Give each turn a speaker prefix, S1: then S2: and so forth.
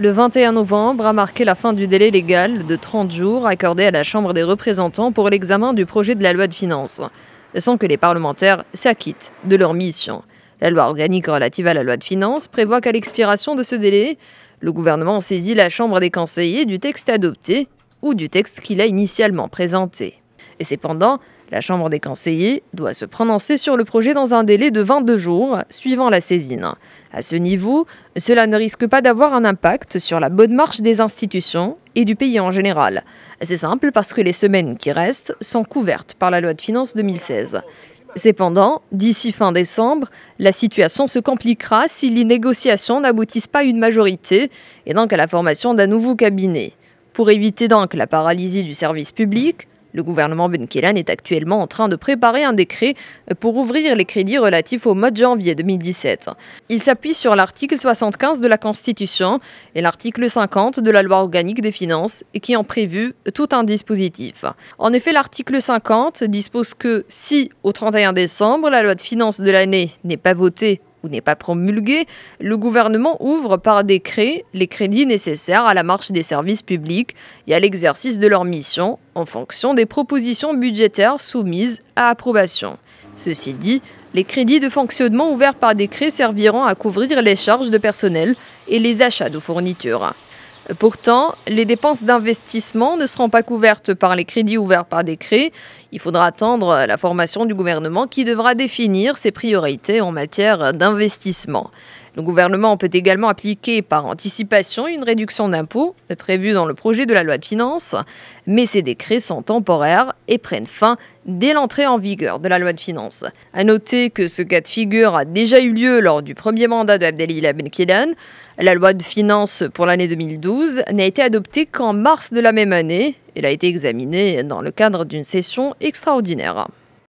S1: le 21 novembre a marqué la fin du délai légal de 30 jours accordé à la Chambre des représentants pour l'examen du projet de la loi de finances, sans que les parlementaires s'acquittent de leur mission. La loi organique relative à la loi de finances prévoit qu'à l'expiration de ce délai, le gouvernement saisit la Chambre des conseillers du texte adopté ou du texte qu'il a initialement présenté. Et cependant, la Chambre des conseillers doit se prononcer sur le projet dans un délai de 22 jours suivant la saisine. À ce niveau, cela ne risque pas d'avoir un impact sur la bonne marche des institutions et du pays en général. C'est simple parce que les semaines qui restent sont couvertes par la loi de finances 2016. Cependant, d'ici fin décembre, la situation se compliquera si les négociations n'aboutissent pas à une majorité et donc à la formation d'un nouveau cabinet. Pour éviter donc la paralysie du service public, le gouvernement Benkelan est actuellement en train de préparer un décret pour ouvrir les crédits relatifs au mois de janvier 2017. Il s'appuie sur l'article 75 de la Constitution et l'article 50 de la loi organique des finances qui ont prévu tout un dispositif. En effet, l'article 50 dispose que si, au 31 décembre, la loi de finances de l'année n'est pas votée ou n'est pas promulgué, le gouvernement ouvre par décret les crédits nécessaires à la marche des services publics et à l'exercice de leur mission, en fonction des propositions budgétaires soumises à approbation. Ceci dit, les crédits de fonctionnement ouverts par décret serviront à couvrir les charges de personnel et les achats de fournitures. Pourtant, les dépenses d'investissement ne seront pas couvertes par les crédits ouverts par décret. Il faudra attendre la formation du gouvernement qui devra définir ses priorités en matière d'investissement. Le gouvernement peut également appliquer par anticipation une réduction d'impôts prévue dans le projet de la loi de finances, mais ces décrets sont temporaires et prennent fin dès l'entrée en vigueur de la loi de finances. A noter que ce cas de figure a déjà eu lieu lors du premier mandat de Abdelilah La loi de finances pour l'année 2012 n'a été adoptée qu'en mars de la même année. Elle a été examinée dans le cadre d'une session extraordinaire.